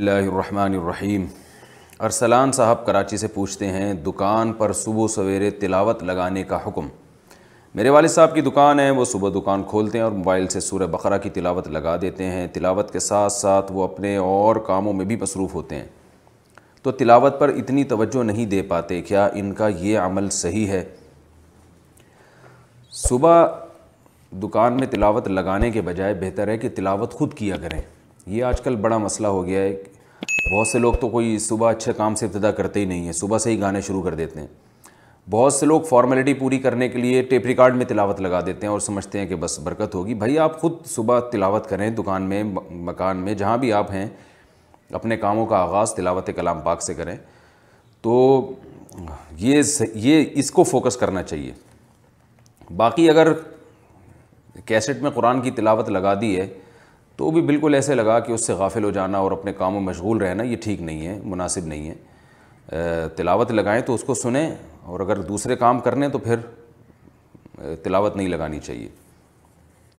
बसमीम अरसलान साहब कराची से पूछते हैं दुकान पर सुबह सवेरे तिलावत लगाने का हुक्म मेरे वाले साहब की दुकान है वो सुबह दुकान खोलते हैं और मोबाइल से सूर्य बकरा की तिलावत लगा देते हैं तिलावत के साथ साथ वो अपने और कामों में भी मसरूफ़ होते हैं तो तिलावत पर इतनी तवज्जो नहीं दे पाते क्या इनका ये अमल सही है सुबह दुकान में तिलावत लगाने के बजाय बेहतर है कि तिलावत खुद किया करें ये आजकल बड़ा मसला हो गया है बहुत से लोग तो कोई सुबह अच्छे काम से इब्तदा करते ही नहीं है सुबह से ही गाने शुरू कर देते हैं बहुत से लोग फॉर्मेलिटी पूरी करने के लिए टेप रिकॉर्ड में तिलावत लगा देते हैं और समझते हैं कि बस बरकत होगी भाई आप ख़ुद सुबह तिलावत करें दुकान में मकान में जहाँ भी आप हैं अपने कामों का आगाज़ तिलावत कलाम पाक से करें तो ये ये इसको फोकस करना चाहिए बाकी अगर कैसेट में कुरान की तिलावत लगा दी है तो भी बिल्कुल ऐसे लगा कि उससे गाफिल हो जाना और अपने कामों में मशगूल रहना ये ठीक नहीं है मुनासिब नहीं है तिलावत लगाएं तो उसको सुने और अगर दूसरे काम करने तो फिर तिलावत नहीं लगानी चाहिए